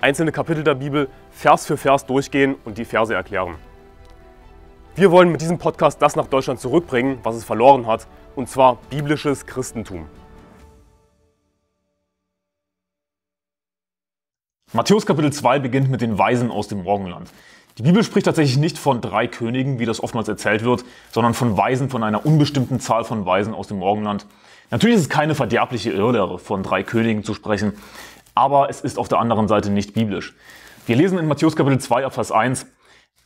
einzelne Kapitel der Bibel Vers für Vers durchgehen und die Verse erklären. Wir wollen mit diesem Podcast das nach Deutschland zurückbringen, was es verloren hat, und zwar biblisches Christentum. Matthäus Kapitel 2 beginnt mit den Weisen aus dem Morgenland. Die Bibel spricht tatsächlich nicht von drei Königen, wie das oftmals erzählt wird, sondern von Weisen, von einer unbestimmten Zahl von Weisen aus dem Morgenland. Natürlich ist es keine verderbliche Irre, von drei Königen zu sprechen aber es ist auf der anderen Seite nicht biblisch. Wir lesen in Matthäus Kapitel 2 ab Vers 1,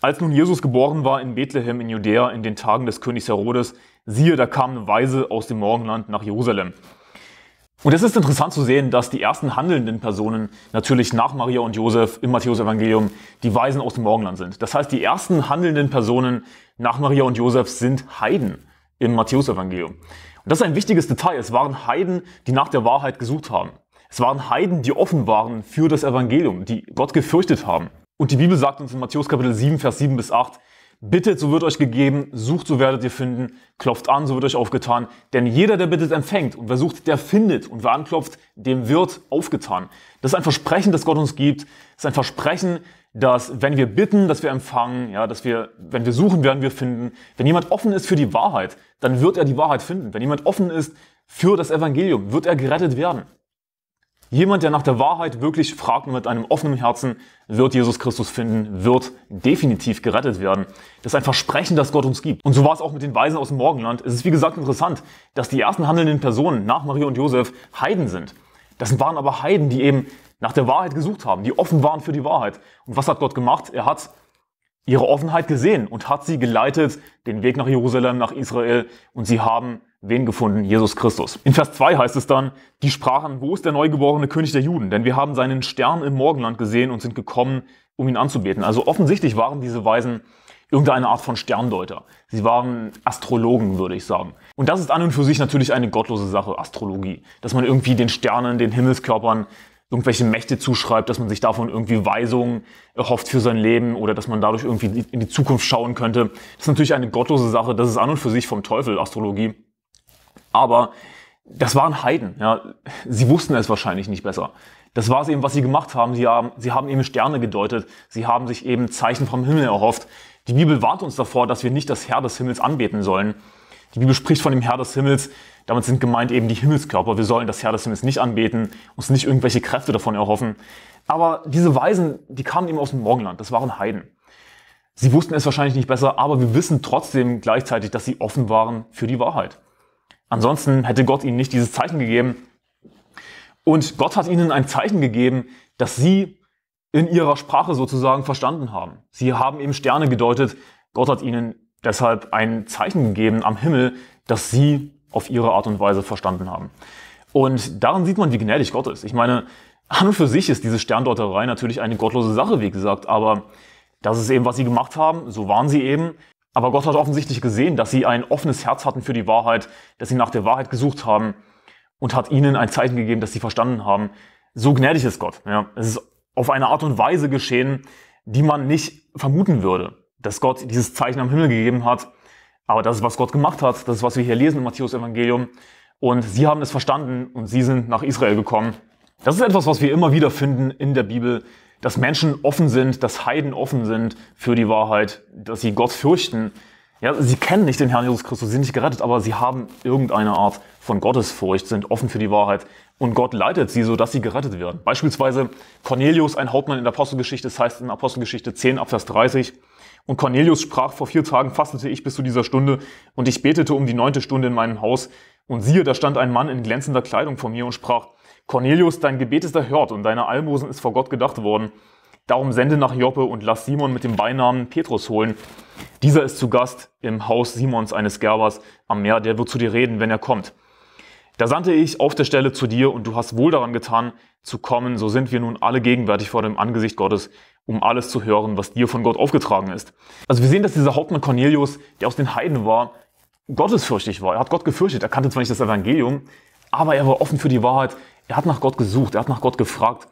als nun Jesus geboren war in Bethlehem in Judäa in den Tagen des Königs Herodes, siehe, da kam eine Weise aus dem Morgenland nach Jerusalem. Und es ist interessant zu sehen, dass die ersten handelnden Personen natürlich nach Maria und Josef im Matthäus Evangelium die Weisen aus dem Morgenland sind. Das heißt, die ersten handelnden Personen nach Maria und Josef sind Heiden im Matthäus Evangelium. Und das ist ein wichtiges Detail. Es waren Heiden, die nach der Wahrheit gesucht haben. Es waren Heiden, die offen waren für das Evangelium, die Gott gefürchtet haben. Und die Bibel sagt uns in Matthäus Kapitel 7, Vers 7 bis 8, Bittet, so wird euch gegeben, sucht, so werdet ihr finden, klopft an, so wird euch aufgetan. Denn jeder, der bittet, empfängt und wer sucht, der findet und wer anklopft, dem wird aufgetan. Das ist ein Versprechen, das Gott uns gibt. Das ist ein Versprechen, dass wenn wir bitten, dass wir empfangen, ja, dass wir, wenn wir suchen, werden wir finden. Wenn jemand offen ist für die Wahrheit, dann wird er die Wahrheit finden. Wenn jemand offen ist für das Evangelium, wird er gerettet werden. Jemand, der nach der Wahrheit wirklich fragt und mit einem offenen Herzen, wird Jesus Christus finden, wird definitiv gerettet werden. Das ist ein Versprechen, das Gott uns gibt. Und so war es auch mit den Weisen aus dem Morgenland. Es ist wie gesagt interessant, dass die ersten handelnden Personen nach Maria und Josef Heiden sind. Das waren aber Heiden, die eben nach der Wahrheit gesucht haben, die offen waren für die Wahrheit. Und was hat Gott gemacht? Er hat ihre Offenheit gesehen und hat sie geleitet, den Weg nach Jerusalem, nach Israel. Und sie haben Wen gefunden? Jesus Christus. In Vers 2 heißt es dann, die sprachen, wo ist der neugeborene König der Juden? Denn wir haben seinen Stern im Morgenland gesehen und sind gekommen, um ihn anzubeten. Also offensichtlich waren diese Weisen irgendeine Art von Sterndeuter. Sie waren Astrologen, würde ich sagen. Und das ist an und für sich natürlich eine gottlose Sache, Astrologie. Dass man irgendwie den Sternen, den Himmelskörpern irgendwelche Mächte zuschreibt, dass man sich davon irgendwie Weisungen erhofft für sein Leben oder dass man dadurch irgendwie in die Zukunft schauen könnte. Das ist natürlich eine gottlose Sache. Das ist an und für sich vom Teufel, Astrologie. Aber das waren Heiden. Ja. Sie wussten es wahrscheinlich nicht besser. Das war es eben, was sie gemacht haben. Sie, haben. sie haben eben Sterne gedeutet. Sie haben sich eben Zeichen vom Himmel erhofft. Die Bibel warnt uns davor, dass wir nicht das Herr des Himmels anbeten sollen. Die Bibel spricht von dem Herr des Himmels. Damit sind gemeint eben die Himmelskörper. Wir sollen das Herr des Himmels nicht anbeten, uns nicht irgendwelche Kräfte davon erhoffen. Aber diese Weisen, die kamen eben aus dem Morgenland. Das waren Heiden. Sie wussten es wahrscheinlich nicht besser, aber wir wissen trotzdem gleichzeitig, dass sie offen waren für die Wahrheit. Ansonsten hätte Gott ihnen nicht dieses Zeichen gegeben. Und Gott hat ihnen ein Zeichen gegeben, das sie in ihrer Sprache sozusagen verstanden haben. Sie haben eben Sterne gedeutet. Gott hat ihnen deshalb ein Zeichen gegeben am Himmel, das sie auf ihre Art und Weise verstanden haben. Und daran sieht man, wie gnädig Gott ist. Ich meine, an und für sich ist diese Sterndeuterei natürlich eine gottlose Sache, wie gesagt, aber das ist eben, was sie gemacht haben, so waren sie eben aber Gott hat offensichtlich gesehen, dass sie ein offenes Herz hatten für die Wahrheit, dass sie nach der Wahrheit gesucht haben und hat ihnen ein Zeichen gegeben, dass sie verstanden haben. So gnädig ist Gott. Ja, es ist auf eine Art und Weise geschehen, die man nicht vermuten würde, dass Gott dieses Zeichen am Himmel gegeben hat. Aber das ist, was Gott gemacht hat. Das ist, was wir hier lesen im Matthäus Evangelium. Und sie haben es verstanden und sie sind nach Israel gekommen. Das ist etwas, was wir immer wieder finden in der Bibel, dass Menschen offen sind, dass Heiden offen sind für die Wahrheit, dass sie Gott fürchten. Ja, sie kennen nicht den Herrn Jesus Christus, sie sind nicht gerettet, aber sie haben irgendeine Art von Gottesfurcht, sind offen für die Wahrheit und Gott leitet sie, sodass sie gerettet werden. Beispielsweise Cornelius, ein Hauptmann in der Apostelgeschichte, das heißt in Apostelgeschichte 10, Abvers 30. Und Cornelius sprach, vor vier Tagen fastete ich bis zu dieser Stunde und ich betete um die neunte Stunde in meinem Haus. Und siehe, da stand ein Mann in glänzender Kleidung vor mir und sprach, Cornelius, dein Gebet ist erhört und deine Almosen ist vor Gott gedacht worden. Darum sende nach Joppe und lass Simon mit dem Beinamen Petrus holen. Dieser ist zu Gast im Haus Simons eines Gerbers am Meer, der wird zu dir reden, wenn er kommt. Da sandte ich auf der Stelle zu dir und du hast wohl daran getan, zu kommen. So sind wir nun alle gegenwärtig vor dem Angesicht Gottes, um alles zu hören, was dir von Gott aufgetragen ist. Also wir sehen, dass dieser Hauptmann Cornelius, der aus den Heiden war, gottesfürchtig war. Er hat Gott gefürchtet. Er kannte zwar nicht das Evangelium, aber er war offen für die Wahrheit. Er hat nach Gott gesucht, er hat nach Gott gefragt.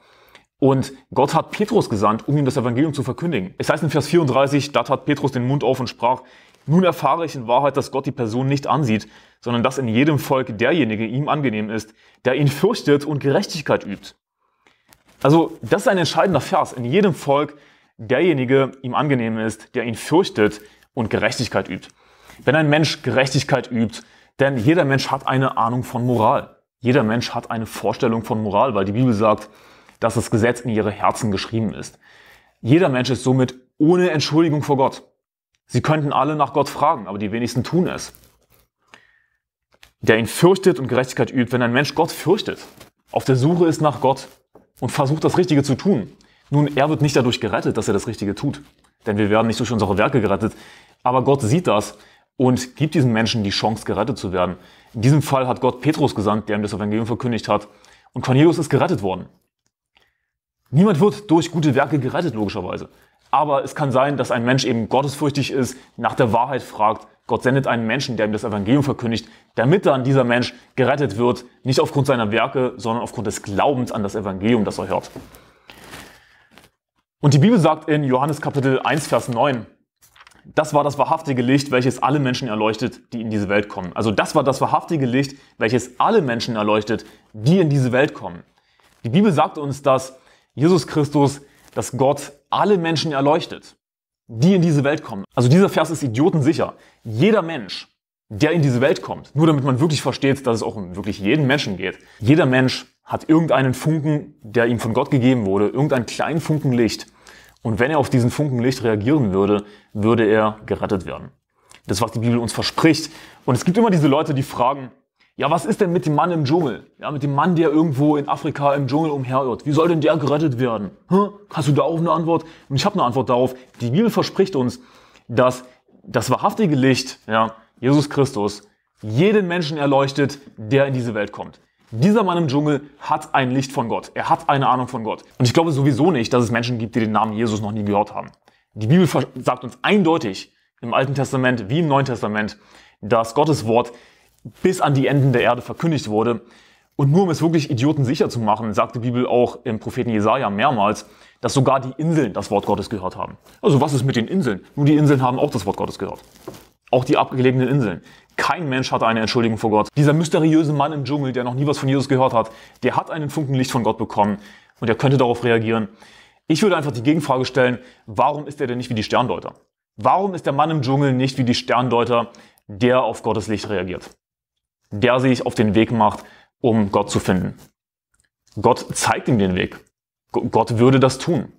Und Gott hat Petrus gesandt, um ihm das Evangelium zu verkündigen. Es heißt in Vers 34, da tat Petrus den Mund auf und sprach, nun erfahre ich in Wahrheit, dass Gott die Person nicht ansieht, sondern dass in jedem Volk derjenige ihm angenehm ist, der ihn fürchtet und Gerechtigkeit übt. Also das ist ein entscheidender Vers. In jedem Volk derjenige ihm angenehm ist, der ihn fürchtet und Gerechtigkeit übt. Wenn ein Mensch Gerechtigkeit übt, denn jeder Mensch hat eine Ahnung von Moral. Jeder Mensch hat eine Vorstellung von Moral, weil die Bibel sagt, dass das Gesetz in ihre Herzen geschrieben ist. Jeder Mensch ist somit ohne Entschuldigung vor Gott. Sie könnten alle nach Gott fragen, aber die wenigsten tun es. Der ihn fürchtet und Gerechtigkeit übt, wenn ein Mensch Gott fürchtet, auf der Suche ist nach Gott und versucht, das Richtige zu tun. Nun, er wird nicht dadurch gerettet, dass er das Richtige tut. Denn wir werden nicht durch unsere Werke gerettet. Aber Gott sieht das und gibt diesen Menschen die Chance, gerettet zu werden. In diesem Fall hat Gott Petrus gesandt, der ihm das Evangelium verkündigt hat. Und Cornelius ist gerettet worden. Niemand wird durch gute Werke gerettet, logischerweise. Aber es kann sein, dass ein Mensch eben gottesfürchtig ist, nach der Wahrheit fragt. Gott sendet einen Menschen, der ihm das Evangelium verkündigt, damit dann dieser Mensch gerettet wird, nicht aufgrund seiner Werke, sondern aufgrund des Glaubens an das Evangelium, das er hört. Und die Bibel sagt in Johannes Kapitel 1, Vers 9, das war das wahrhaftige Licht, welches alle Menschen erleuchtet, die in diese Welt kommen. Also das war das wahrhaftige Licht, welches alle Menschen erleuchtet, die in diese Welt kommen. Die Bibel sagt uns, dass Jesus Christus, dass Gott alle Menschen erleuchtet, die in diese Welt kommen. Also dieser Vers ist idiotensicher. Jeder Mensch, der in diese Welt kommt, nur damit man wirklich versteht, dass es auch um wirklich jeden Menschen geht. Jeder Mensch hat irgendeinen Funken, der ihm von Gott gegeben wurde, irgendeinen kleinen Funken Licht, und wenn er auf diesen Funken Licht reagieren würde, würde er gerettet werden. Das ist, was die Bibel uns verspricht. Und es gibt immer diese Leute, die fragen, ja, was ist denn mit dem Mann im Dschungel? Ja, mit dem Mann, der irgendwo in Afrika im Dschungel umherirrt. Wie soll denn der gerettet werden? Hm? Hast du da auch eine Antwort? Und ich habe eine Antwort darauf. Die Bibel verspricht uns, dass das wahrhaftige Licht, ja, Jesus Christus, jeden Menschen erleuchtet, der in diese Welt kommt. Dieser Mann im Dschungel hat ein Licht von Gott. Er hat eine Ahnung von Gott. Und ich glaube sowieso nicht, dass es Menschen gibt, die den Namen Jesus noch nie gehört haben. Die Bibel sagt uns eindeutig im Alten Testament wie im Neuen Testament, dass Gottes Wort bis an die Enden der Erde verkündigt wurde. Und nur um es wirklich Idioten sicher zu machen, sagt die Bibel auch im Propheten Jesaja mehrmals, dass sogar die Inseln das Wort Gottes gehört haben. Also was ist mit den Inseln? Nur die Inseln haben auch das Wort Gottes gehört auch die abgelegenen Inseln. Kein Mensch hatte eine Entschuldigung vor Gott. Dieser mysteriöse Mann im Dschungel, der noch nie was von Jesus gehört hat, der hat einen Funken Licht von Gott bekommen und er könnte darauf reagieren. Ich würde einfach die Gegenfrage stellen, warum ist er denn nicht wie die Sterndeuter? Warum ist der Mann im Dschungel nicht wie die Sterndeuter, der auf Gottes Licht reagiert? Der sich auf den Weg macht, um Gott zu finden. Gott zeigt ihm den Weg. Gott würde das tun.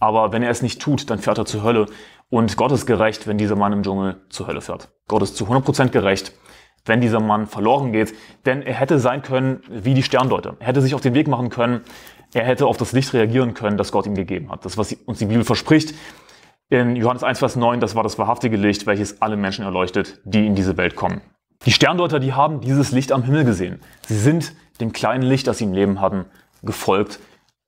Aber wenn er es nicht tut, dann fährt er zur Hölle und Gott ist gerecht, wenn dieser Mann im Dschungel zur Hölle fährt. Gott ist zu 100% gerecht, wenn dieser Mann verloren geht. Denn er hätte sein können wie die Sterndeuter. Er hätte sich auf den Weg machen können. Er hätte auf das Licht reagieren können, das Gott ihm gegeben hat. Das, was uns die Bibel verspricht. In Johannes 1, Vers 9, das war das wahrhaftige Licht, welches alle Menschen erleuchtet, die in diese Welt kommen. Die Sterndeuter, die haben dieses Licht am Himmel gesehen. Sie sind dem kleinen Licht, das sie im Leben hatten, gefolgt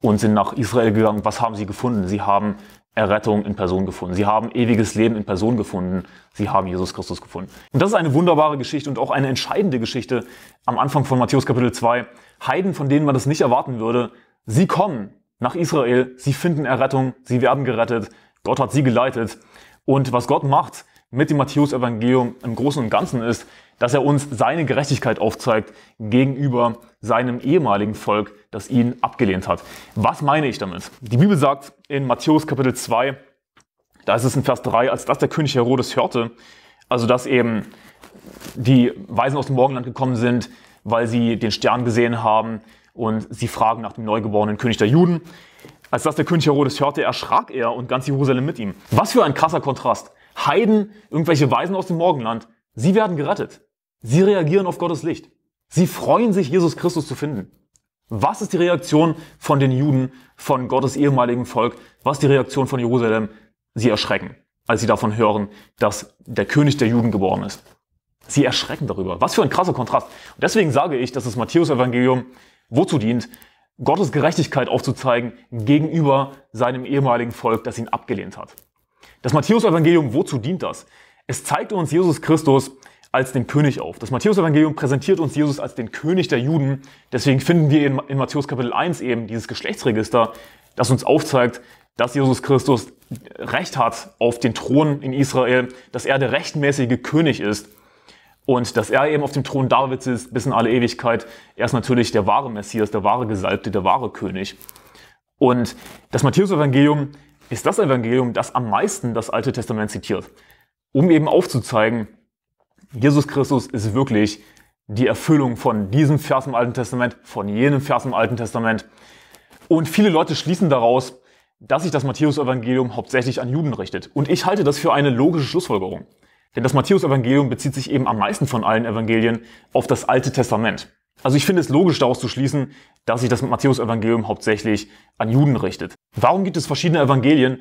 und sind nach Israel gegangen. Was haben sie gefunden? Sie haben Errettung in Person gefunden. Sie haben ewiges Leben in Person gefunden. Sie haben Jesus Christus gefunden. Und das ist eine wunderbare Geschichte und auch eine entscheidende Geschichte am Anfang von Matthäus Kapitel 2. Heiden, von denen man das nicht erwarten würde, sie kommen nach Israel, sie finden Errettung, sie werden gerettet. Gott hat sie geleitet. Und was Gott macht mit dem Matthäus-Evangelium im Großen und Ganzen ist, dass er uns seine Gerechtigkeit aufzeigt gegenüber seinem ehemaligen Volk, das ihn abgelehnt hat. Was meine ich damit? Die Bibel sagt in Matthäus Kapitel 2, da ist es in Vers 3, als das der König Herodes hörte, also dass eben die Weisen aus dem Morgenland gekommen sind, weil sie den Stern gesehen haben und sie fragen nach dem neugeborenen König der Juden. Als das der König Herodes hörte, erschrak er und ganz Jerusalem mit ihm. Was für ein krasser Kontrast. Heiden, irgendwelche Weisen aus dem Morgenland, sie werden gerettet. Sie reagieren auf Gottes Licht. Sie freuen sich, Jesus Christus zu finden. Was ist die Reaktion von den Juden, von Gottes ehemaligen Volk? Was ist die Reaktion von Jerusalem? Sie erschrecken, als sie davon hören, dass der König der Juden geboren ist. Sie erschrecken darüber. Was für ein krasser Kontrast. Und deswegen sage ich, dass das Matthäus-Evangelium wozu dient, Gottes Gerechtigkeit aufzuzeigen gegenüber seinem ehemaligen Volk, das ihn abgelehnt hat. Das Matthäus-Evangelium, wozu dient das? Es zeigt uns Jesus Christus als den König auf. Das Matthäus-Evangelium präsentiert uns Jesus als den König der Juden. Deswegen finden wir in, in Matthäus Kapitel 1 eben dieses Geschlechtsregister, das uns aufzeigt, dass Jesus Christus Recht hat auf den Thron in Israel, dass er der rechtmäßige König ist und dass er eben auf dem Thron Davids ist bis in alle Ewigkeit. Er ist natürlich der wahre Messias, der wahre Gesalbte, der wahre König. Und das Matthäus-Evangelium ist das Evangelium, das am meisten das Alte Testament zitiert, um eben aufzuzeigen, Jesus Christus ist wirklich die Erfüllung von diesem Vers im Alten Testament, von jenem Vers im Alten Testament. Und viele Leute schließen daraus, dass sich das Matthäusevangelium hauptsächlich an Juden richtet. Und ich halte das für eine logische Schlussfolgerung. Denn das Matthäusevangelium bezieht sich eben am meisten von allen Evangelien auf das Alte Testament. Also ich finde es logisch daraus zu schließen, dass sich das Matthäusevangelium hauptsächlich an Juden richtet. Warum gibt es verschiedene Evangelien,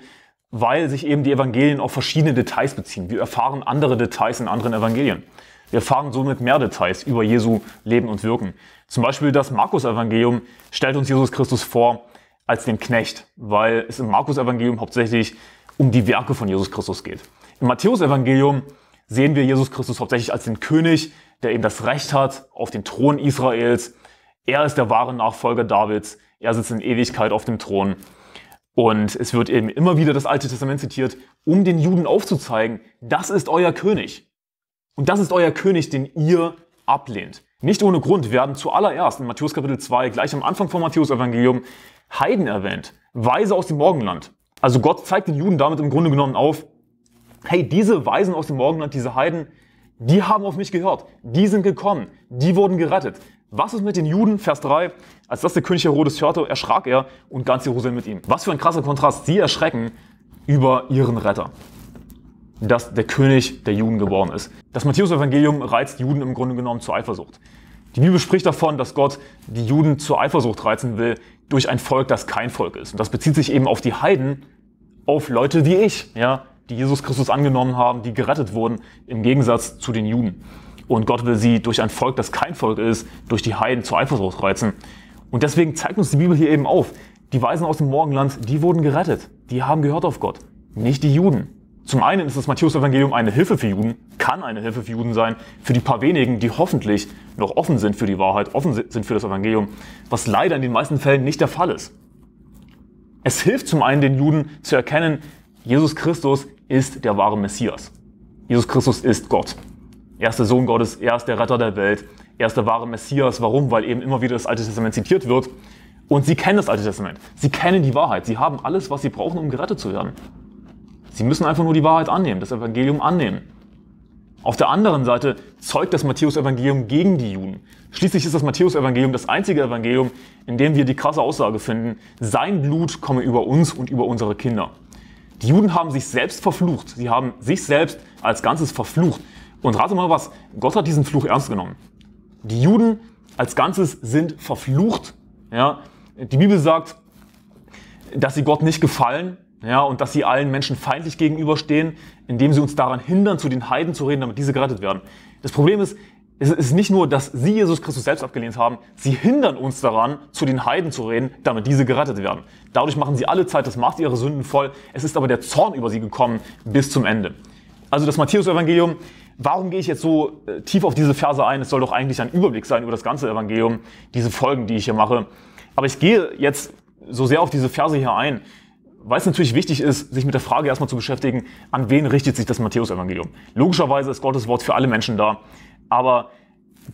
weil sich eben die Evangelien auf verschiedene Details beziehen. Wir erfahren andere Details in anderen Evangelien. Wir erfahren somit mehr Details über Jesu Leben und Wirken. Zum Beispiel das Markus-Evangelium stellt uns Jesus Christus vor als den Knecht, weil es im Markus-Evangelium hauptsächlich um die Werke von Jesus Christus geht. Im Matthäus-Evangelium sehen wir Jesus Christus hauptsächlich als den König, der eben das Recht hat auf den Thron Israels. Er ist der wahre Nachfolger Davids. Er sitzt in Ewigkeit auf dem Thron. Und es wird eben immer wieder das Alte Testament zitiert, um den Juden aufzuzeigen, das ist euer König. Und das ist euer König, den ihr ablehnt. Nicht ohne Grund werden zuallererst in Matthäus Kapitel 2, gleich am Anfang vom Matthäus Evangelium, Heiden erwähnt, Weise aus dem Morgenland. Also Gott zeigt den Juden damit im Grunde genommen auf, hey, diese Weisen aus dem Morgenland, diese Heiden, die haben auf mich gehört, die sind gekommen, die wurden gerettet, was ist mit den Juden? Vers 3. Als das der König Herodes hörte, erschrak er und ganz Jerusalem mit ihm. Was für ein krasser Kontrast. Sie erschrecken über ihren Retter. Dass der König der Juden geboren ist. Das Matthäus-Evangelium reizt Juden im Grunde genommen zur Eifersucht. Die Bibel spricht davon, dass Gott die Juden zur Eifersucht reizen will durch ein Volk, das kein Volk ist. Und das bezieht sich eben auf die Heiden, auf Leute wie ich, ja, die Jesus Christus angenommen haben, die gerettet wurden, im Gegensatz zu den Juden. Und Gott will sie durch ein Volk, das kein Volk ist, durch die Heiden zu Eifersucht reizen. Und deswegen zeigt uns die Bibel hier eben auf, die Weisen aus dem Morgenland, die wurden gerettet. Die haben gehört auf Gott, nicht die Juden. Zum einen ist das Matthäus-Evangelium eine Hilfe für Juden, kann eine Hilfe für Juden sein, für die paar wenigen, die hoffentlich noch offen sind für die Wahrheit, offen sind für das Evangelium, was leider in den meisten Fällen nicht der Fall ist. Es hilft zum einen den Juden zu erkennen, Jesus Christus ist der wahre Messias. Jesus Christus ist Gott. Er ist der Sohn Gottes, er ist der Retter der Welt, er ist der wahre Messias. Warum? Weil eben immer wieder das Alte Testament zitiert wird. Und sie kennen das Alte Testament. Sie kennen die Wahrheit. Sie haben alles, was sie brauchen, um gerettet zu werden. Sie müssen einfach nur die Wahrheit annehmen, das Evangelium annehmen. Auf der anderen Seite zeugt das Matthäus-Evangelium gegen die Juden. Schließlich ist das Matthäus-Evangelium das einzige Evangelium, in dem wir die krasse Aussage finden, sein Blut komme über uns und über unsere Kinder. Die Juden haben sich selbst verflucht. Sie haben sich selbst als Ganzes verflucht. Und rate mal was, Gott hat diesen Fluch ernst genommen. Die Juden als Ganzes sind verflucht. Ja? Die Bibel sagt, dass sie Gott nicht gefallen ja, und dass sie allen Menschen feindlich gegenüberstehen, indem sie uns daran hindern, zu den Heiden zu reden, damit diese gerettet werden. Das Problem ist, es ist nicht nur, dass sie Jesus Christus selbst abgelehnt haben, sie hindern uns daran, zu den Heiden zu reden, damit diese gerettet werden. Dadurch machen sie alle Zeit das Macht ihrer Sünden voll, es ist aber der Zorn über sie gekommen bis zum Ende. Also das Matthäus-Evangelium Warum gehe ich jetzt so äh, tief auf diese Verse ein? Es soll doch eigentlich ein Überblick sein über das ganze Evangelium, diese Folgen, die ich hier mache. Aber ich gehe jetzt so sehr auf diese Verse hier ein, weil es natürlich wichtig ist, sich mit der Frage erstmal zu beschäftigen, an wen richtet sich das Matthäus-Evangelium? Logischerweise ist Gottes Wort für alle Menschen da, aber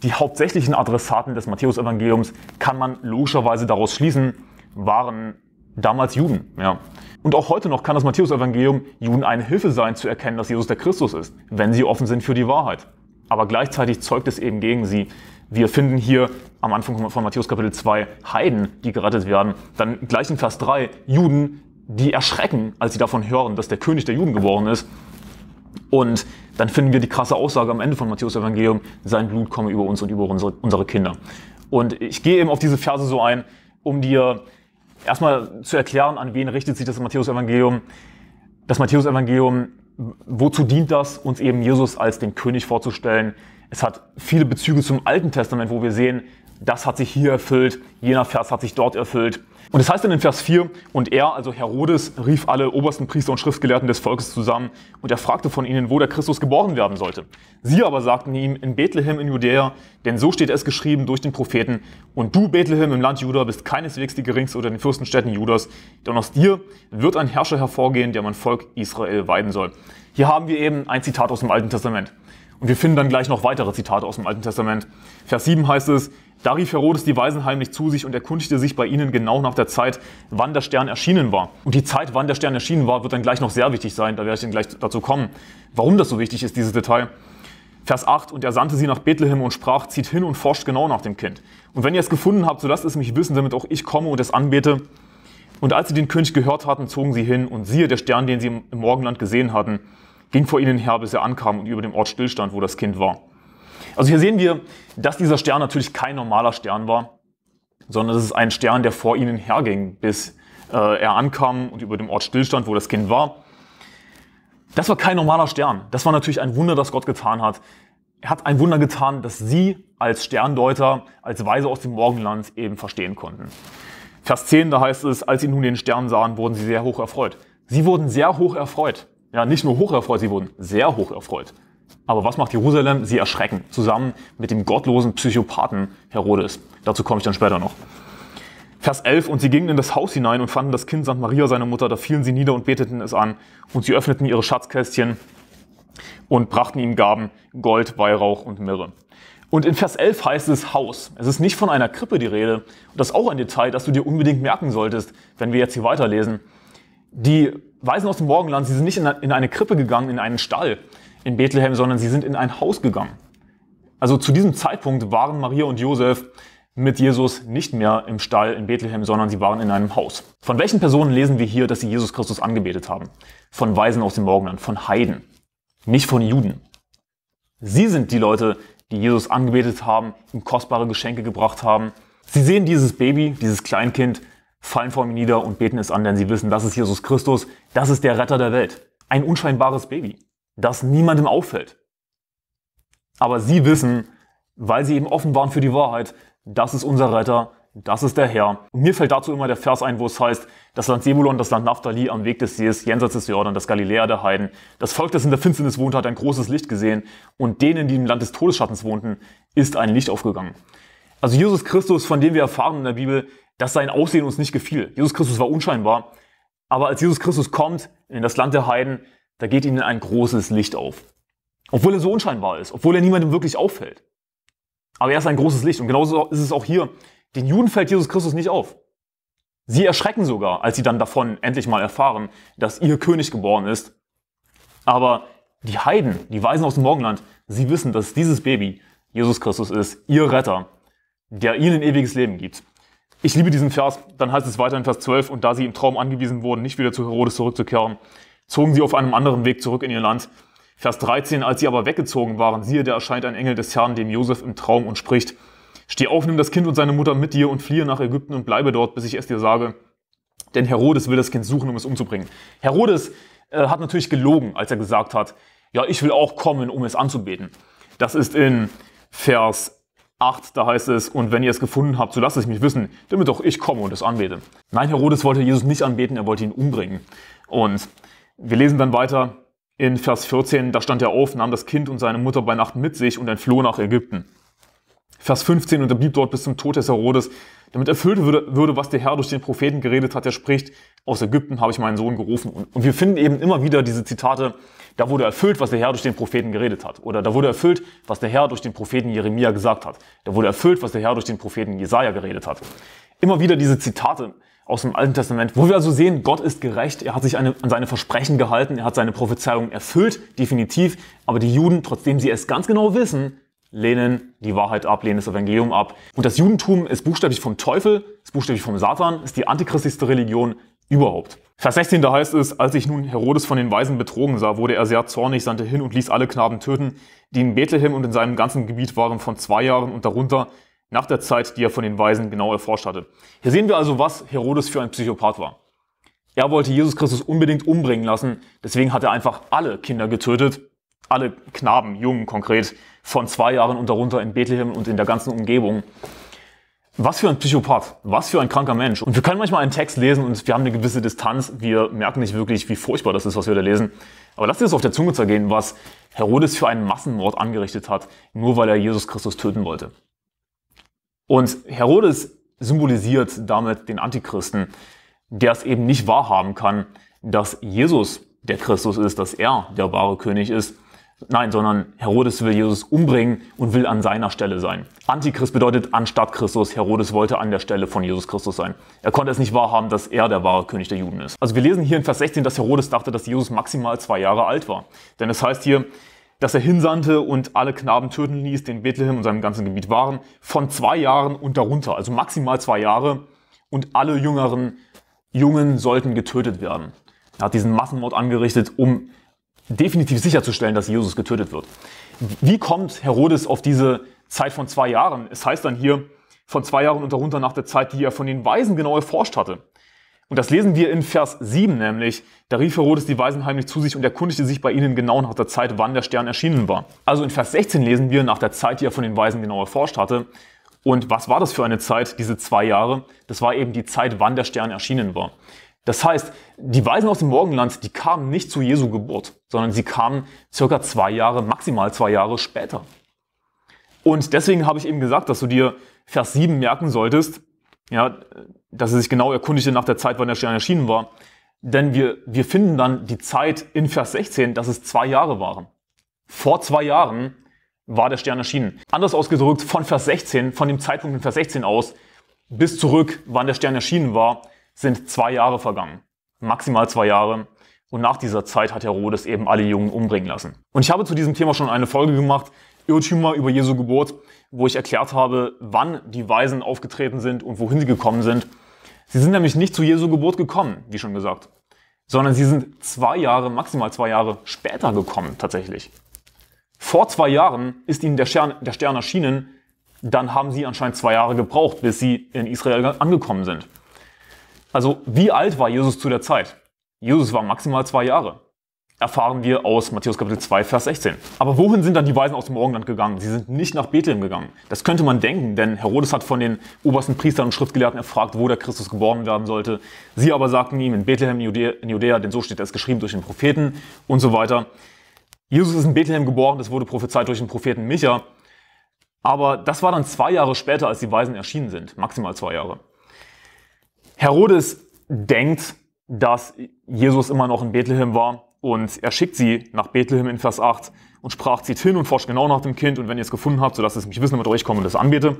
die hauptsächlichen Adressaten des Matthäus-Evangeliums kann man logischerweise daraus schließen, waren damals Juden. Ja. Und auch heute noch kann das Matthäusevangelium Juden eine Hilfe sein, zu erkennen, dass Jesus der Christus ist, wenn sie offen sind für die Wahrheit. Aber gleichzeitig zeugt es eben gegen sie. Wir finden hier am Anfang von Matthäus Kapitel 2 Heiden, die gerettet werden. Dann gleich in Vers 3 Juden, die erschrecken, als sie davon hören, dass der König der Juden geworden ist. Und dann finden wir die krasse Aussage am Ende von Matthäus Evangelium, sein Blut komme über uns und über unsere, unsere Kinder. Und ich gehe eben auf diese Verse so ein, um dir erstmal zu erklären, an wen richtet sich das Matthäus-Evangelium. Das Matthäus-Evangelium, wozu dient das, uns eben Jesus als den König vorzustellen? Es hat viele Bezüge zum Alten Testament, wo wir sehen, das hat sich hier erfüllt, jener Vers hat sich dort erfüllt. Und es das heißt dann in Vers 4, und er, also Herodes, rief alle obersten Priester und Schriftgelehrten des Volkes zusammen, und er fragte von ihnen, wo der Christus geboren werden sollte. Sie aber sagten ihm, in Bethlehem in Judäa, denn so steht es geschrieben durch den Propheten, und du, Bethlehem im Land Juda, bist keineswegs die geringste unter den Fürstenstädten Judas, denn aus dir wird ein Herrscher hervorgehen, der mein Volk Israel weiden soll. Hier haben wir eben ein Zitat aus dem Alten Testament. Und wir finden dann gleich noch weitere Zitate aus dem Alten Testament. Vers 7 heißt es, da rief Herodes die Weisen heimlich zu sich und erkundigte sich bei ihnen genau nach der Zeit, wann der Stern erschienen war. Und die Zeit, wann der Stern erschienen war, wird dann gleich noch sehr wichtig sein. Da werde ich dann gleich dazu kommen, warum das so wichtig ist, dieses Detail. Vers 8, und er sandte sie nach Bethlehem und sprach, zieht hin und forscht genau nach dem Kind. Und wenn ihr es gefunden habt, so lasst es mich wissen, damit auch ich komme und es anbete. Und als sie den König gehört hatten, zogen sie hin, und siehe, der Stern, den sie im Morgenland gesehen hatten, ging vor ihnen her, bis er ankam und über dem Ort stillstand, wo das Kind war. Also hier sehen wir, dass dieser Stern natürlich kein normaler Stern war, sondern es ist ein Stern, der vor ihnen herging, bis äh, er ankam und über dem Ort stillstand, wo das Kind war. Das war kein normaler Stern. Das war natürlich ein Wunder, das Gott getan hat. Er hat ein Wunder getan, das sie als Sterndeuter, als Weise aus dem Morgenland eben verstehen konnten. Vers 10, da heißt es, als sie nun den Stern sahen, wurden sie sehr hoch erfreut. Sie wurden sehr hoch erfreut. Ja, nicht nur hoch erfreut, sie wurden sehr hoch erfreut. Aber was macht Jerusalem? Sie erschrecken, zusammen mit dem gottlosen Psychopathen Herodes. Dazu komme ich dann später noch. Vers 11, und sie gingen in das Haus hinein und fanden das Kind samt Maria, seine Mutter, da fielen sie nieder und beteten es an. Und sie öffneten ihre Schatzkästchen und brachten ihm Gaben, Gold, Weihrauch und Myrrhe. Und in Vers 11 heißt es Haus. Es ist nicht von einer Krippe die Rede. Und das ist auch ein Detail, das du dir unbedingt merken solltest, wenn wir jetzt hier weiterlesen. Die Weisen aus dem Morgenland, sie sind nicht in eine Krippe gegangen, in einen Stall in Bethlehem, sondern sie sind in ein Haus gegangen. Also zu diesem Zeitpunkt waren Maria und Josef mit Jesus nicht mehr im Stall in Bethlehem, sondern sie waren in einem Haus. Von welchen Personen lesen wir hier, dass sie Jesus Christus angebetet haben? Von Weisen aus dem Morgenland, von Heiden, nicht von Juden. Sie sind die Leute, die Jesus angebetet haben, ihm kostbare Geschenke gebracht haben. Sie sehen dieses Baby, dieses Kleinkind fallen vor ihm nieder und beten es an, denn sie wissen, das ist Jesus Christus, das ist der Retter der Welt. Ein unscheinbares Baby, das niemandem auffällt. Aber sie wissen, weil sie eben offen waren für die Wahrheit, das ist unser Retter, das ist der Herr. Und mir fällt dazu immer der Vers ein, wo es heißt, das Land Sebulon, das Land Naphtali am Weg des Sees, jenseits des Jordan, das Galiläa der Heiden. Das Volk, das in der Finsternis wohnte, hat ein großes Licht gesehen. Und denen, die im Land des Todesschattens wohnten, ist ein Licht aufgegangen. Also Jesus Christus, von dem wir erfahren in der Bibel, dass sein Aussehen uns nicht gefiel. Jesus Christus war unscheinbar. Aber als Jesus Christus kommt in das Land der Heiden, da geht ihnen ein großes Licht auf. Obwohl er so unscheinbar ist, obwohl er niemandem wirklich auffällt. Aber er ist ein großes Licht. Und genauso ist es auch hier. Den Juden fällt Jesus Christus nicht auf. Sie erschrecken sogar, als sie dann davon endlich mal erfahren, dass ihr König geboren ist. Aber die Heiden, die Weisen aus dem Morgenland, sie wissen, dass dieses Baby Jesus Christus ist, ihr Retter, der ihnen ewiges Leben gibt. Ich liebe diesen Vers, dann heißt es weiter in Vers 12, und da sie im Traum angewiesen wurden, nicht wieder zu Herodes zurückzukehren, zogen sie auf einem anderen Weg zurück in ihr Land. Vers 13, als sie aber weggezogen waren, siehe, da erscheint ein Engel des Herrn dem Josef im Traum und spricht, Steh auf, nimm das Kind und seine Mutter mit dir und fliehe nach Ägypten und bleibe dort, bis ich es dir sage. Denn Herodes will das Kind suchen, um es umzubringen. Herodes äh, hat natürlich gelogen, als er gesagt hat, ja, ich will auch kommen, um es anzubeten. Das ist in Vers 8, da heißt es, und wenn ihr es gefunden habt, so lasst es mich wissen, damit auch ich komme und es anbete. Nein, Herodes wollte Jesus nicht anbeten, er wollte ihn umbringen. Und wir lesen dann weiter in Vers 14, da stand er auf, nahm das Kind und seine Mutter bei Nacht mit sich und entfloh nach Ägypten. Vers 15, und er blieb dort bis zum Tod des Herodes, damit erfüllt würde, würde, was der Herr durch den Propheten geredet hat, der spricht, aus Ägypten habe ich meinen Sohn gerufen. Und, und wir finden eben immer wieder diese Zitate, da wurde erfüllt, was der Herr durch den Propheten geredet hat. Oder da wurde erfüllt, was der Herr durch den Propheten Jeremia gesagt hat. Da wurde erfüllt, was der Herr durch den Propheten Jesaja geredet hat. Immer wieder diese Zitate aus dem Alten Testament, wo wir also sehen, Gott ist gerecht, er hat sich eine, an seine Versprechen gehalten, er hat seine Prophezeiungen erfüllt, definitiv, aber die Juden, trotzdem sie es ganz genau wissen, lehnen die Wahrheit ab, lehnen das Evangelium ab. Und das Judentum ist buchstäblich vom Teufel, ist buchstäblich vom Satan, ist die antichristlichste Religion überhaupt. Vers 16, da heißt es, als ich nun Herodes von den Weisen betrogen sah, wurde er sehr zornig, sandte hin und ließ alle Knaben töten, die in Bethlehem und in seinem ganzen Gebiet waren, von zwei Jahren und darunter, nach der Zeit, die er von den Weisen genau erforscht hatte. Hier sehen wir also, was Herodes für ein Psychopath war. Er wollte Jesus Christus unbedingt umbringen lassen, deswegen hat er einfach alle Kinder getötet, alle Knaben, Jungen konkret, von zwei Jahren und darunter in Bethlehem und in der ganzen Umgebung. Was für ein Psychopath, was für ein kranker Mensch. Und wir können manchmal einen Text lesen und wir haben eine gewisse Distanz. Wir merken nicht wirklich, wie furchtbar das ist, was wir da lesen. Aber lasst dir das auf der Zunge zergehen, was Herodes für einen Massenmord angerichtet hat, nur weil er Jesus Christus töten wollte. Und Herodes symbolisiert damit den Antichristen, der es eben nicht wahrhaben kann, dass Jesus der Christus ist, dass er der wahre König ist Nein, sondern Herodes will Jesus umbringen und will an seiner Stelle sein. Antichrist bedeutet anstatt Christus. Herodes wollte an der Stelle von Jesus Christus sein. Er konnte es nicht wahrhaben, dass er der wahre König der Juden ist. Also wir lesen hier in Vers 16, dass Herodes dachte, dass Jesus maximal zwei Jahre alt war. Denn es heißt hier, dass er hinsandte und alle Knaben töten ließ, den Bethlehem und seinem ganzen Gebiet waren, von zwei Jahren und darunter, also maximal zwei Jahre. Und alle jüngeren Jungen sollten getötet werden. Er hat diesen Massenmord angerichtet, um definitiv sicherzustellen, dass Jesus getötet wird. Wie kommt Herodes auf diese Zeit von zwei Jahren? Es heißt dann hier von zwei Jahren und darunter nach der Zeit, die er von den Weisen genau erforscht hatte. Und das lesen wir in Vers 7 nämlich. Da rief Herodes die Weisen heimlich zu sich und erkundigte sich bei ihnen genau nach der Zeit, wann der Stern erschienen war. Also in Vers 16 lesen wir nach der Zeit, die er von den Weisen genau erforscht hatte. Und was war das für eine Zeit, diese zwei Jahre? Das war eben die Zeit, wann der Stern erschienen war. Das heißt, die Weisen aus dem Morgenland, die kamen nicht zu Jesu Geburt, sondern sie kamen circa zwei Jahre, maximal zwei Jahre später. Und deswegen habe ich eben gesagt, dass du dir Vers 7 merken solltest, ja, dass er sich genau erkundigte nach der Zeit, wann der Stern erschienen war. Denn wir, wir finden dann die Zeit in Vers 16, dass es zwei Jahre waren. Vor zwei Jahren war der Stern erschienen. Anders ausgedrückt, von Vers 16, von dem Zeitpunkt in Vers 16 aus, bis zurück, wann der Stern erschienen war, sind zwei Jahre vergangen. Maximal zwei Jahre. Und nach dieser Zeit hat Herodes eben alle Jungen umbringen lassen. Und ich habe zu diesem Thema schon eine Folge gemacht, Irrtümer über Jesu Geburt, wo ich erklärt habe, wann die Weisen aufgetreten sind und wohin sie gekommen sind. Sie sind nämlich nicht zu Jesu Geburt gekommen, wie schon gesagt, sondern sie sind zwei Jahre, maximal zwei Jahre später gekommen tatsächlich. Vor zwei Jahren ist ihnen der Stern, der Stern erschienen, dann haben sie anscheinend zwei Jahre gebraucht, bis sie in Israel angekommen sind. Also wie alt war Jesus zu der Zeit? Jesus war maximal zwei Jahre. Erfahren wir aus Matthäus Kapitel 2, Vers 16. Aber wohin sind dann die Weisen aus dem Morgenland gegangen? Sie sind nicht nach Bethlehem gegangen. Das könnte man denken, denn Herodes hat von den obersten Priestern und Schriftgelehrten erfragt, wo der Christus geboren werden sollte. Sie aber sagten ihm in Bethlehem in Judäa, denn so steht es geschrieben durch den Propheten und so weiter. Jesus ist in Bethlehem geboren, das wurde prophezeit durch den Propheten Micha. Aber das war dann zwei Jahre später, als die Weisen erschienen sind. Maximal zwei Jahre. Herodes denkt, dass Jesus immer noch in Bethlehem war und er schickt sie nach Bethlehem in Vers 8 und sprach, zieht hin und forscht genau nach dem Kind und wenn ihr es gefunden habt, sodass es mich wissen, damit euch komme und es anbete.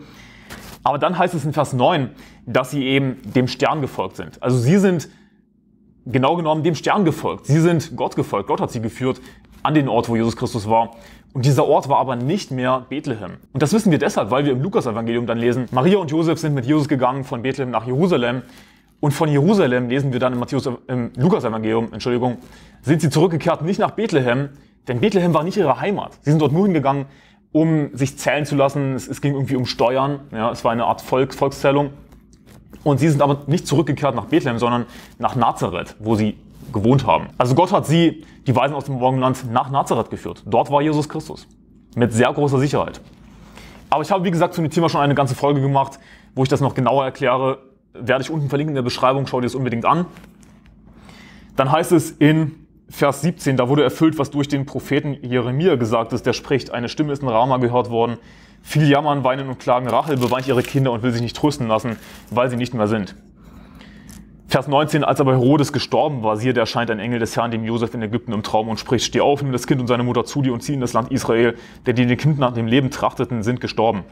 Aber dann heißt es in Vers 9, dass sie eben dem Stern gefolgt sind. Also sie sind genau genommen dem Stern gefolgt. Sie sind Gott gefolgt. Gott hat sie geführt an den Ort, wo Jesus Christus war. Und dieser Ort war aber nicht mehr Bethlehem. Und das wissen wir deshalb, weil wir im Lukas-Evangelium dann lesen, Maria und Josef sind mit Jesus gegangen von Bethlehem nach Jerusalem. Und von Jerusalem lesen wir dann im, im Lukas-Evangelium, Entschuldigung, sind sie zurückgekehrt nicht nach Bethlehem, denn Bethlehem war nicht ihre Heimat. Sie sind dort nur hingegangen, um sich zählen zu lassen. Es, es ging irgendwie um Steuern. Ja, es war eine Art Volk, Volkszählung. Und sie sind aber nicht zurückgekehrt nach Bethlehem, sondern nach Nazareth, wo sie gewohnt haben. Also Gott hat sie, die Weisen aus dem Morgenland, nach Nazareth geführt. Dort war Jesus Christus. Mit sehr großer Sicherheit. Aber ich habe, wie gesagt, zu dem Thema schon eine ganze Folge gemacht, wo ich das noch genauer erkläre. Werde ich unten verlinken in der Beschreibung, schau dir das unbedingt an. Dann heißt es in Vers 17, da wurde erfüllt, was durch den Propheten Jeremia gesagt ist, der spricht, eine Stimme ist in Rama gehört worden, viel jammern, weinen und klagen, Rachel beweint ihre Kinder und will sich nicht trösten lassen, weil sie nicht mehr sind. Vers 19, als aber Herodes gestorben war, siehe, da erscheint ein Engel des Herrn dem Josef in Ägypten im Traum und spricht, steh auf, nimm das Kind und seine Mutter zu dir und zieh in das Land Israel, denn die den Kind nach dem Leben trachteten, sind gestorben.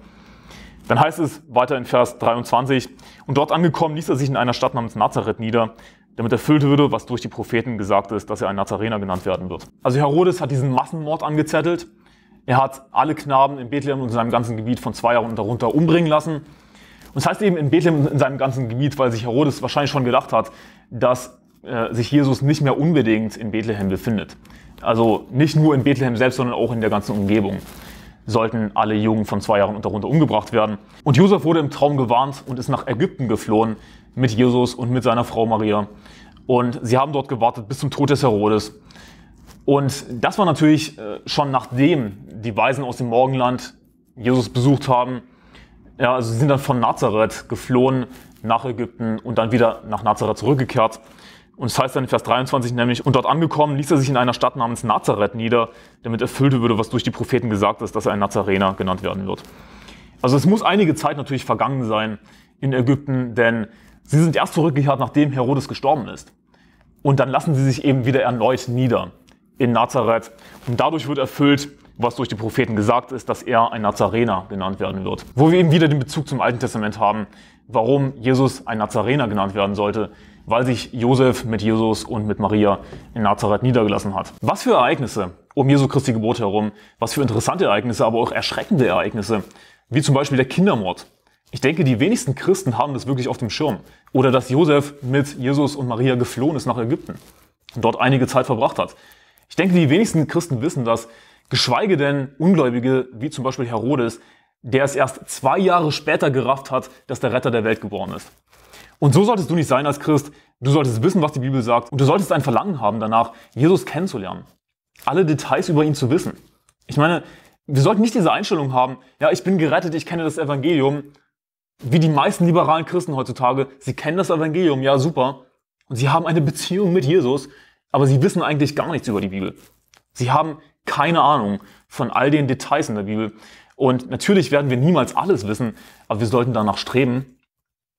Dann heißt es weiter in Vers 23, und dort angekommen ließ er sich in einer Stadt namens Nazareth nieder, damit erfüllt würde, was durch die Propheten gesagt ist, dass er ein Nazarener genannt werden wird. Also Herodes hat diesen Massenmord angezettelt, er hat alle Knaben in Bethlehem und in seinem ganzen Gebiet von zwei Jahren darunter umbringen lassen und das heißt eben in Bethlehem in seinem ganzen Gebiet, weil sich Herodes wahrscheinlich schon gedacht hat, dass äh, sich Jesus nicht mehr unbedingt in Bethlehem befindet. Also nicht nur in Bethlehem selbst, sondern auch in der ganzen Umgebung sollten alle Jungen von zwei Jahren und darunter umgebracht werden. Und Josef wurde im Traum gewarnt und ist nach Ägypten geflohen mit Jesus und mit seiner Frau Maria. Und sie haben dort gewartet bis zum Tod des Herodes. Und das war natürlich äh, schon nachdem die Weisen aus dem Morgenland Jesus besucht haben ja, also sie sind dann von Nazareth geflohen nach Ägypten und dann wieder nach Nazareth zurückgekehrt. Und es das heißt dann in Vers 23 nämlich, und dort angekommen ließ er sich in einer Stadt namens Nazareth nieder, damit erfüllt würde, was durch die Propheten gesagt ist, dass er ein Nazarener genannt werden wird. Also es muss einige Zeit natürlich vergangen sein in Ägypten, denn sie sind erst zurückgekehrt, nachdem Herodes gestorben ist. Und dann lassen sie sich eben wieder erneut nieder in Nazareth. Und dadurch wird erfüllt, was durch die Propheten gesagt ist, dass er ein Nazarener genannt werden wird. Wo wir eben wieder den Bezug zum Alten Testament haben, warum Jesus ein Nazarener genannt werden sollte, weil sich Josef mit Jesus und mit Maria in Nazareth niedergelassen hat. Was für Ereignisse um Jesu Christi Geburt herum, was für interessante Ereignisse, aber auch erschreckende Ereignisse, wie zum Beispiel der Kindermord. Ich denke, die wenigsten Christen haben das wirklich auf dem Schirm. Oder dass Josef mit Jesus und Maria geflohen ist nach Ägypten und dort einige Zeit verbracht hat. Ich denke, die wenigsten Christen wissen, dass Geschweige denn Ungläubige, wie zum Beispiel Herodes, der es erst zwei Jahre später gerafft hat, dass der Retter der Welt geboren ist. Und so solltest du nicht sein als Christ. Du solltest wissen, was die Bibel sagt und du solltest ein Verlangen haben danach, Jesus kennenzulernen. Alle Details über ihn zu wissen. Ich meine, wir sollten nicht diese Einstellung haben, ja, ich bin gerettet, ich kenne das Evangelium. Wie die meisten liberalen Christen heutzutage, sie kennen das Evangelium, ja, super. Und sie haben eine Beziehung mit Jesus, aber sie wissen eigentlich gar nichts über die Bibel. Sie haben keine Ahnung von all den Details in der Bibel. Und natürlich werden wir niemals alles wissen, aber wir sollten danach streben,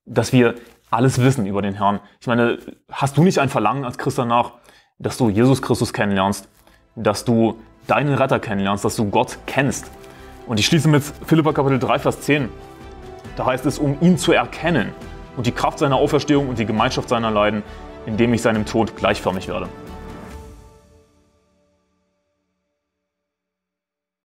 dass wir alles wissen über den Herrn. Ich meine, hast du nicht ein Verlangen als Christ danach, dass du Jesus Christus kennenlernst, dass du deinen Retter kennenlernst, dass du Gott kennst? Und ich schließe mit Philippa Kapitel 3, Vers 10. Da heißt es, um ihn zu erkennen und die Kraft seiner Auferstehung und die Gemeinschaft seiner Leiden, indem ich seinem Tod gleichförmig werde.